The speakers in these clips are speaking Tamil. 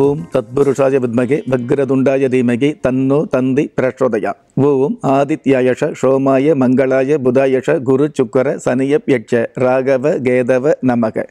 ஓம் தத்புருஷாய வித்மகே பக்ரதுண்டாய தீமகே தன்னோ தந்தி பிரஷோதயா ஓம் ஆதித்யாயஷ சோமாய மங்களாய புதாயஷ குரு சுக்கர சனியப் யட்ச ராகவ கேதவ நமக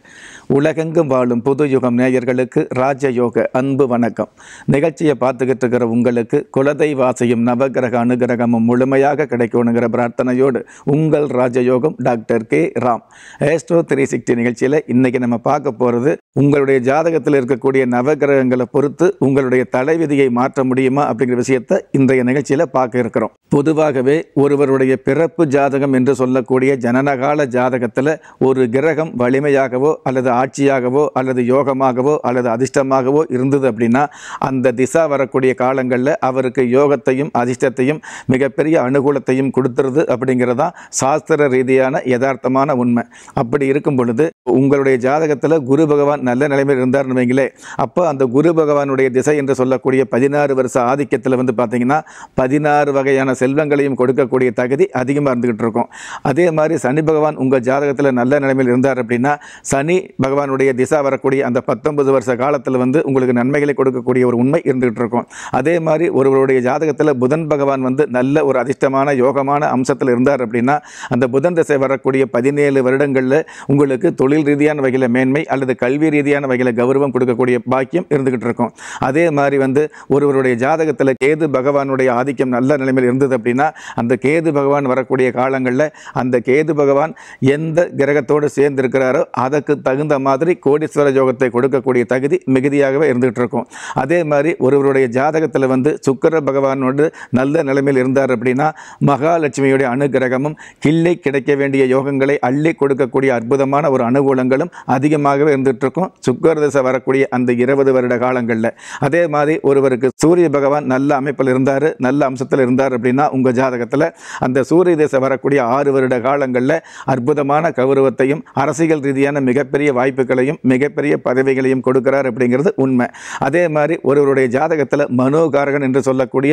உலகெங்கும் வாழும் புது யுகம் நேயர்களுக்கு ராஜயோக அன்பு வணக்கம் நிகழ்ச்சியை பார்த்துக்கிட்டு இருக்கிற உங்களுக்கு குலதெய்வாசையும் நவகிரக அனுகிரகமும் முழுமையாக கிடைக்கணுங்கிற பிரார்த்தனையோடு உங்கள் ராஜயோகம் doctor K Ram astro three sixty நிகழ்ச்சியில் இன்றைக்கி நம்ம பார்க்க போகிறது உங்களுடைய ஜாதகத்தில் இருக்கக்கூடிய நவகிரகங்கள் உங்களை பொறுத்து உங்களுடைய தலைவிதியை மாற்ற முடியுமா அப்படிங்கிற விஷயத்தை இன்றைய நிகழ்ச்சியில் பார்க்க இருக்கிறோம் பொதுவாகவே ஒருவருடைய பிறப்பு ஜாதகம் என்று சொல்லக்கூடிய ஜனனகால ஜாதகத்தில் ஒரு கிரகம் வலிமையாகவோ அல்லது ஆட்சியாகவோ அல்லது யோகமாகவோ அல்லது அதிர்ஷ்டமாகவோ இருந்தது அப்படின்னா அந்த திசா வரக்கூடிய காலங்களில் அவருக்கு யோகத்தையும் அதிர்ஷ்டத்தையும் மிகப்பெரிய அனுகூலத்தையும் கொடுத்துருது அப்படிங்கிறதான் சாஸ்திர ரீதியான யதார்த்தமான உண்மை அப்படி இருக்கும் பொழுது உங்களுடைய ஜாதகத்தில் குரு பகவான் நல்ல நிலைமையில் இருந்தார் வைங்களே அப்போ அந்த குரு குரு பகவானுடைய திசை என்று சொல்லக்கூடிய பதினாறு வருஷ ஆதிக்கத்தில் வந்து பார்த்தீங்கன்னா பதினாறு வகையான செல்வங்களையும் கொடுக்கக்கூடிய தகுதி அதிகமாக இருந்துகிட்டு இருக்கும் அதே மாதிரி சனி பகவான் உங்கள் ஜாதகத்தில் நல்ல நிலைமையில் இருந்தார் அப்படின்னா சனி பகவானுடைய திசா வரக்கூடிய அந்த பத்தொன்பது வருஷ காலத்தில் வந்து உங்களுக்கு நன்மைகளை கொடுக்கக்கூடிய ஒரு உண்மை இருந்துகிட்டு இருக்கும் அதே மாதிரி ஒருவருடைய ஜாதகத்தில் புதன் பகவான் வந்து நல்ல ஒரு அதிர்ஷ்டமான யோகமான அம்சத்தில் இருந்தார் அப்படின்னா அந்த புதன் திசை வரக்கூடிய பதினேழு வருடங்களில் உங்களுக்கு தொழில் ரீதியான வகையில் மேன்மை அல்லது கல்வி ரீதியான வகையில் கௌரவம் கொடுக்கக்கூடிய பாக்கியம் இருந்து இருந்துகிட்டு இருக்கும் அதே மாதிரி வந்து ஒருவருடைய ஜாதகத்தில் கேது பகவானுடைய ஆதிக்கம் நல்ல நிலைமையில் இருந்தது அப்படின்னா அந்த கேது பகவான் வரக்கூடிய காலங்களில் அந்த கேது பகவான் எந்த கிரகத்தோடு சேர்ந்து இருக்கிறாரோ அதற்கு தகுந்த மாதிரி கோடீஸ்வர யோகத்தை கொடுக்கக்கூடிய தகுதி மிகுதியாகவே இருந்துகிட்டு இருக்கும் அதே மாதிரி ஒருவருடைய ஜாதகத்தில் வந்து சுக்கர பகவானோடு நல்ல நிலைமையில் இருந்தார் அப்படின்னா மகாலட்சுமியுடைய அனுகிரகமும் கிள்ளை கிடைக்க வேண்டிய யோகங்களை அள்ளி கொடுக்கக்கூடிய அற்புதமான ஒரு அனுகூலங்களும் அதிகமாகவே இருந்துகிட்டு இருக்கும் சுக்கர திசை வரக்கூடிய அந்த இருபது வருட காலங்களில் அதே மாதிரி ஒருவருக்கு சூரிய பகவான் நல்ல அமைப்பில் இருந்தார் நல்ல அம்சத்தில் இருந்தார் அப்படின்னா உங்கள் ஜாதகத்தில் அந்த சூரிய தேசம் வரக்கூடிய ஆறு வருட காலங்களில் அற்புதமான கௌரவத்தையும் அரசியல் ரீதியான மிகப்பெரிய வாய்ப்புகளையும் மிகப்பெரிய பதவிகளையும் கொடுக்கிறார் அப்படிங்கிறது உண்மை அதே மாதிரி ஒருவருடைய ஜாதகத்தில் மனோகாரகன் என்று சொல்லக்கூடிய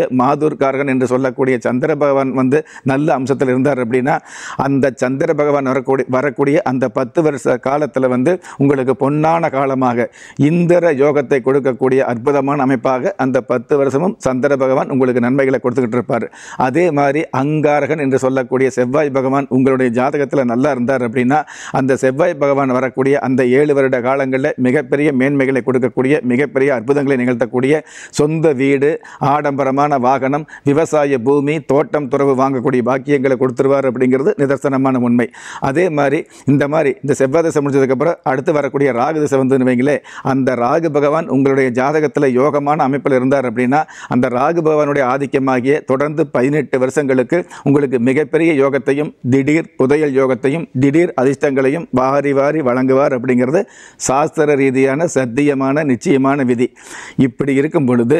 காரகன் என்று சொல்லக்கூடிய சந்திர பகவான் வந்து நல்ல அம்சத்தில் இருந்தார் அப்படின்னா அந்த சந்திர பகவான் வரக்கூடிய வரக்கூடிய அந்த பத்து வருஷ காலத்தில் வந்து உங்களுக்கு பொன்னான காலமாக இந்திர யோகத்தை கொடு கொடுக்கக்கூடிய அற்புதமான அமைப்பாக அந்த பத்து வருஷமும் சந்திர பகவான் உங்களுக்கு நன்மைகளை கொடுத்துக்கிட்டு இருப்பார் அதே மாதிரி அங்காரகன் என்று சொல்லக்கூடிய செவ்வாய் பகவான் உங்களுடைய ஜாதகத்தில் நல்லா இருந்தார் அப்படின்னா அந்த செவ்வாய் பகவான் வரக்கூடிய அந்த ஏழு வருட காலங்களில் மிகப்பெரிய மேன்மைகளை கொடுக்கக்கூடிய மிகப்பெரிய அற்புதங்களை நிகழ்த்தக்கூடிய சொந்த வீடு ஆடம்பரமான வாகனம் விவசாய பூமி தோட்டம் துறவு வாங்கக்கூடிய பாக்கியங்களை கொடுத்துருவார் அப்படிங்கிறது நிதர்சனமான உண்மை அதே மாதிரி இந்த மாதிரி இந்த செவ்வாய் தசை முடிஞ்சதுக்கப்புறம் அடுத்து வரக்கூடிய ராகு தசை வந்து அந்த ராகு பகவான் உங்களுடைய ஜாதகத்தில் யோகமான அமைப்பில் இருந்தார் அப்படின்னா அந்த ராகு பகவானுடைய ஆதிக்கமாகிய தொடர்ந்து பதினெட்டு வருஷங்களுக்கு உங்களுக்கு மிகப்பெரிய யோகத்தையும் திடீர் புதையல் யோகத்தையும் திடீர் அதிர்ஷ்டங்களையும் வாரி வாரி வழங்குவார் அப்படிங்கிறது சாஸ்திர ரீதியான சத்தியமான நிச்சயமான விதி இப்படி இருக்கும் பொழுது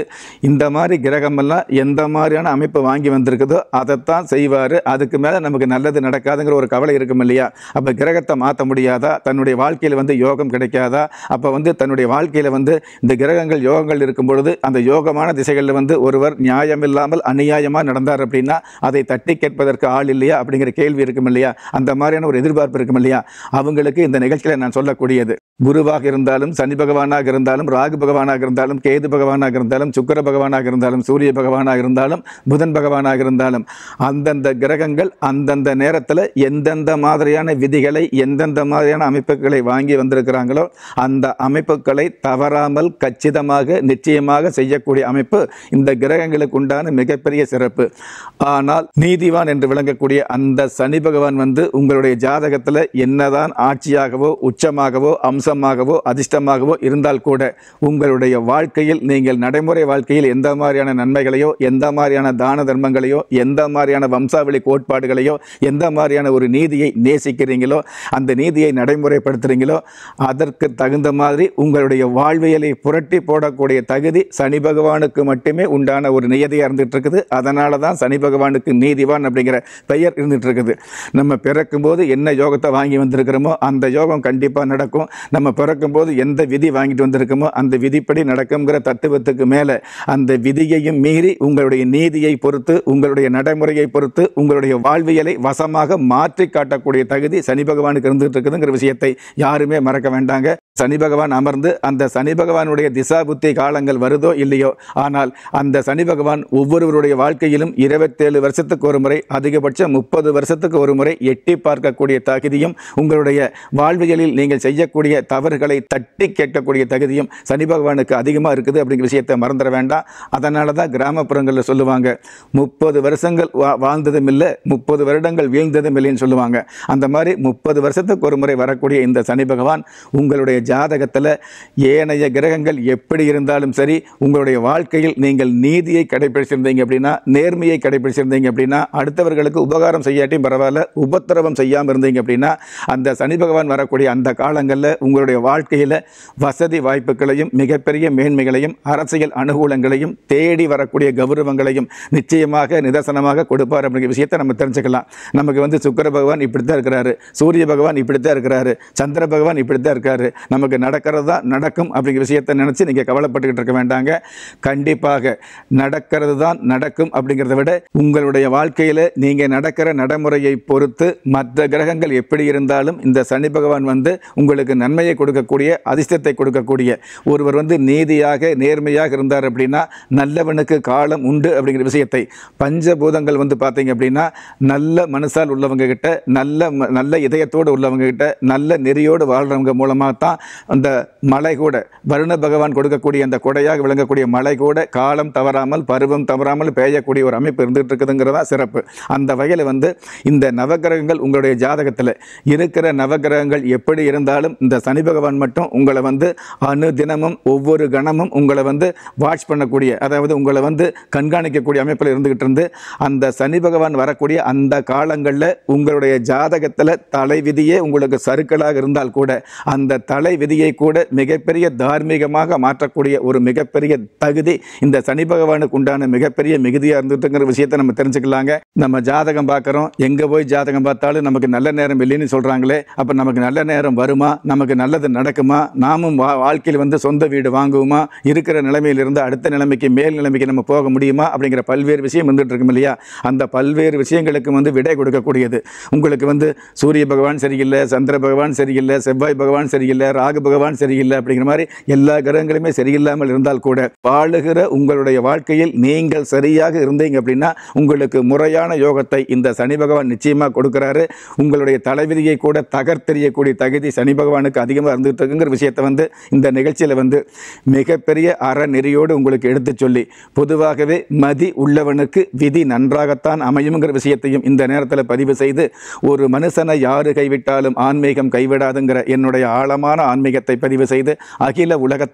இந்த மாதிரி கிரகமெல்லாம் எந்த மாதிரியான அமைப்பு வாங்கி வந்திருக்குதோ அதைத்தான் செய்வார் அதுக்கு மேலே நமக்கு நல்லது நடக்காதுங்கிற ஒரு கவலை இருக்கும் இல்லையா அப்போ கிரகத்தை மாற்ற முடியாதா தன்னுடைய வாழ்க்கையில் வந்து யோகம் கிடைக்காதா அப்போ வந்து தன்னுடைய வாழ்க்கையில் வந்து இந்த கிரகங்கள் யோகங்கள் இருக்கும் பொழுது அந்த யோகமான திசைகளில் வந்து ஒருவர் நியாயம் இல்லாமல் அநியாயமாக நடந்தார் அப்படின்னா அதை தட்டி கேட்பதற்கு ஆள் இல்லையா அப்படிங்கிற கேள்வி இருக்கும் இல்லையா அந்த மாதிரியான ஒரு எதிர்பார்ப்பு இருக்கும் இல்லையா அவங்களுக்கு இந்த நிகழ்ச்சியில் நான் சொல்லக்கூடியது குருவாக இருந்தாலும் சனி பகவானாக இருந்தாலும் ராகு பகவானாக இருந்தாலும் கேது பகவானாக இருந்தாலும் சுக்கர பகவானாக இருந்தாலும் சூரிய பகவானாக இருந்தாலும் புதன் பகவானாக இருந்தாலும் அந்தந்த கிரகங்கள் அந்தந்த நேரத்தில் எந்தெந்த மாதிரியான விதிகளை எந்தெந்த மாதிரியான அமைப்புகளை வாங்கி வந்திருக்கிறாங்களோ அந்த அமைப்புகளை தவறாமல் கச்சிதமாக நிச்சயமாக செய்யக்கூடிய அமைப்பு இந்த கிரகங்களுக்கு உண்டான மிகப்பெரிய சிறப்பு ஆனால் நீதிவான் என்று விளங்கக்கூடிய அந்த சனி பகவான் வந்து உங்களுடைய ஜாதகத்தில் என்னதான் ஆட்சியாகவோ உச்சமாகவோ அம்சமாகவோ அதிர்ஷ்டமாகவோ இருந்தால் கூட உங்களுடைய வாழ்க்கையில் நீங்கள் நடைமுறை வாழ்க்கையில் எந்த மாதிரியான நன்மைகளையோ எந்த மாதிரியான தான தர்மங்களையோ எந்த மாதிரியான வம்சாவளி கோட்பாடுகளையோ எந்த மாதிரியான ஒரு நீதியை நேசிக்கிறீங்களோ அந்த நீதியை நடைமுறைப்படுத்துகிறீங்களோ அதற்கு தகுந்த மாதிரி உங்களுடைய வாழ்வியலை புற புரட்டி போடக்கூடிய தகுதி சனி பகவானுக்கு மட்டுமே உண்டான ஒரு நியதியாக இருந்துகிட்டு இருக்குது அதனால தான் சனி பகவானுக்கு நீதிவான் அப்படிங்கிற பெயர் இருந்துகிட்டு இருக்குது நம்ம பிறக்கும்போது என்ன யோகத்தை வாங்கி வந்திருக்கிறோமோ அந்த யோகம் கண்டிப்பாக நடக்கும் நம்ம பிறக்கும்போது எந்த விதி வாங்கிட்டு வந்திருக்கோமோ அந்த விதிப்படி நடக்குங்கிற தத்துவத்துக்கு மேலே அந்த விதியையும் மீறி உங்களுடைய நீதியை பொறுத்து உங்களுடைய நடைமுறையை பொறுத்து உங்களுடைய வாழ்வியலை வசமாக மாற்றி காட்டக்கூடிய தகுதி சனி பகவானுக்கு இருந்துகிட்டு இருக்குதுங்கிற விஷயத்தை யாருமே மறக்க வேண்டாங்க சனி பகவான் அமர்ந்து அந்த சனி பகவானுடைய உங்களுடைய திசா புத்தி காலங்கள் வருதோ இல்லையோ ஆனால் அந்த சனி பகவான் ஒவ்வொருவருடைய வாழ்க்கையிலும் இருபத்தேழு வருஷத்துக்கு ஒரு முறை அதிகபட்சம் முப்பது வருஷத்துக்கு ஒரு முறை எட்டி பார்க்கக்கூடிய தகுதியும் உங்களுடைய வாழ்வியலில் நீங்கள் செய்யக்கூடிய தவறுகளை தட்டி கேட்கக்கூடிய தகுதியும் சனி பகவானுக்கு அதிகமாக இருக்குது அப்படிங்கிற விஷயத்தை மறந்துட வேண்டாம் அதனால தான் கிராமப்புறங்களில் சொல்லுவாங்க முப்பது வருஷங்கள் வா வாழ்ந்ததும் இல்லை முப்பது வருடங்கள் வீழ்ந்ததும் இல்லைன்னு சொல்லுவாங்க அந்த மாதிரி முப்பது வருஷத்துக்கு ஒரு முறை வரக்கூடிய இந்த சனி பகவான் உங்களுடைய ஜாதகத்தில் ஏனைய கிரகங்கள் பலன்கள் எப்படி இருந்தாலும் சரி உங்களுடைய வாழ்க்கையில் நீங்கள் நீதியை கடைபிடிச்சிருந்தீங்க அப்படின்னா நேர்மையை கடைபிடிச்சிருந்தீங்க அப்படின்னா அடுத்தவர்களுக்கு உபகாரம் செய்யாட்டியும் பரவாயில்ல உபத்திரவம் செய்யாமல் இருந்தீங்க அப்படின்னா அந்த சனி பகவான் வரக்கூடிய அந்த காலங்களில் உங்களுடைய வாழ்க்கையில் வசதி வாய்ப்புகளையும் மிகப்பெரிய மேன்மைகளையும் அரசியல் அனுகூலங்களையும் தேடி வரக்கூடிய கௌரவங்களையும் நிச்சயமாக நிதர்சனமாக கொடுப்பார் அப்படிங்கிற விஷயத்தை நம்ம தெரிஞ்சுக்கலாம் நமக்கு வந்து சுக்கர பகவான் இப்படி தான் இருக்கிறாரு சூரிய பகவான் இப்படி தான் இருக்கிறாரு சந்திர பகவான் இப்படி தான் இருக்காரு நமக்கு நடக்கிறது தான் நடக்கும் அப்படிங்கிற விஷயத்தை விஷயத்தை நினச்சி நீங்கள் கவலைப்பட்டுக்கிட்டு இருக்க வேண்டாங்க கண்டிப்பாக நடக்கிறது தான் நடக்கும் அப்படிங்கிறத விட உங்களுடைய வாழ்க்கையில் நீங்கள் நடக்கிற நடைமுறையை பொறுத்து மற்ற கிரகங்கள் எப்படி இருந்தாலும் இந்த சனி பகவான் வந்து உங்களுக்கு நன்மையை கொடுக்கக்கூடிய அதிர்ஷ்டத்தை கொடுக்கக்கூடிய ஒருவர் வந்து நீதியாக நேர்மையாக இருந்தார் அப்படின்னா நல்லவனுக்கு காலம் உண்டு அப்படிங்கிற விஷயத்தை பஞ்சபூதங்கள் வந்து பார்த்தீங்க அப்படின்னா நல்ல மனசால் உள்ளவங்க கிட்ட நல்ல நல்ல இதயத்தோடு உள்ளவங்க கிட்ட நல்ல நெறியோடு வாழ்கிறவங்க மூலமாக தான் அந்த மலை கூட வருண பகவான் கொடுக்கக்கூடிய அந்த கொடையாக விளங்கக்கூடிய மலை கூட காலம் தவறாமல் பருவம் தவறாமல் பெய்யக்கூடிய ஒரு அமைப்பு இருந்துகிட்டு இருக்குதுங்கிறதா சிறப்பு அந்த வகையில் வந்து இந்த நவகிரகங்கள் உங்களுடைய ஜாதகத்தில் இருக்கிற நவகிரகங்கள் எப்படி இருந்தாலும் இந்த சனி பகவான் மட்டும் உங்களை வந்து அணு தினமும் ஒவ்வொரு கணமும் உங்களை வந்து வாட்ச் பண்ணக்கூடிய அதாவது உங்களை வந்து கண்காணிக்கக்கூடிய அமைப்பில் இருந்துகிட்டு இருந்து அந்த சனி பகவான் வரக்கூடிய அந்த காலங்களில் உங்களுடைய ஜாதகத்தில் தலை விதியே உங்களுக்கு சருக்களாக இருந்தால் கூட அந்த தலை விதியை கூட மிகப்பெரிய தார்மீகம் அற்புதமாக மாற்றக்கூடிய ஒரு மிகப்பெரிய தகுதி இந்த சனி பகவானுக்கு உண்டான மிகப்பெரிய மிகுதியாக இருந்துட்டுங்கிற விஷயத்தை நம்ம தெரிஞ்சுக்கலாங்க நம்ம ஜாதகம் பார்க்குறோம் எங்கே போய் ஜாதகம் பார்த்தாலும் நமக்கு நல்ல நேரம் இல்லைன்னு சொல்கிறாங்களே அப்போ நமக்கு நல்ல நேரம் வருமா நமக்கு நல்லது நடக்குமா நாமும் வா வாழ்க்கையில் வந்து சொந்த வீடு வாங்குவோமா இருக்கிற நிலைமையிலிருந்து அடுத்த நிலைமைக்கு மேல் நிலைமைக்கு நம்ம போக முடியுமா அப்படிங்கிற பல்வேறு விஷயம் வந்துட்டு இருக்கும் இல்லையா அந்த பல்வேறு விஷயங்களுக்கு வந்து விடை கொடுக்கக்கூடியது உங்களுக்கு வந்து சூரிய பகவான் சரியில்லை சந்திர பகவான் சரியில்லை செவ்வாய் பகவான் சரியில்லை ராகு பகவான் சரியில்லை அப்படிங்கிற மாதிரி எல்லா கிரகங்களுமே சரியில்லாமல் இருந்தால் கூட வாழுகிற உங்களுடைய வாழ்க்கையில் நீங்கள் சரியாக இருந்தீங்க அப்படின்னா உங்களுக்கு முறையான யோகத்தை இந்த சனி பகவான் நிச்சயமாக கொடுக்குறாரு உங்களுடைய தலைவிதியை கூட தகர்த்தெறியக்கூடிய தகுதி சனி பகவானுக்கு அதிகமாக இருந்துகிட்டுங்கிற விஷயத்தை வந்து இந்த நிகழ்ச்சியில் வந்து மிகப்பெரிய அறநெறியோடு உங்களுக்கு எடுத்து சொல்லி பொதுவாகவே மதி உள்ளவனுக்கு விதி நன்றாகத்தான் அமையுங்கிற விஷயத்தையும் இந்த நேரத்தில் பதிவு செய்து ஒரு மனுஷனை யாரு கைவிட்டாலும் ஆன்மீகம் கைவிடாதுங்கிற என்னுடைய ஆழமான ஆன்மீகத்தை பதிவு செய்து அகில உலகத்தை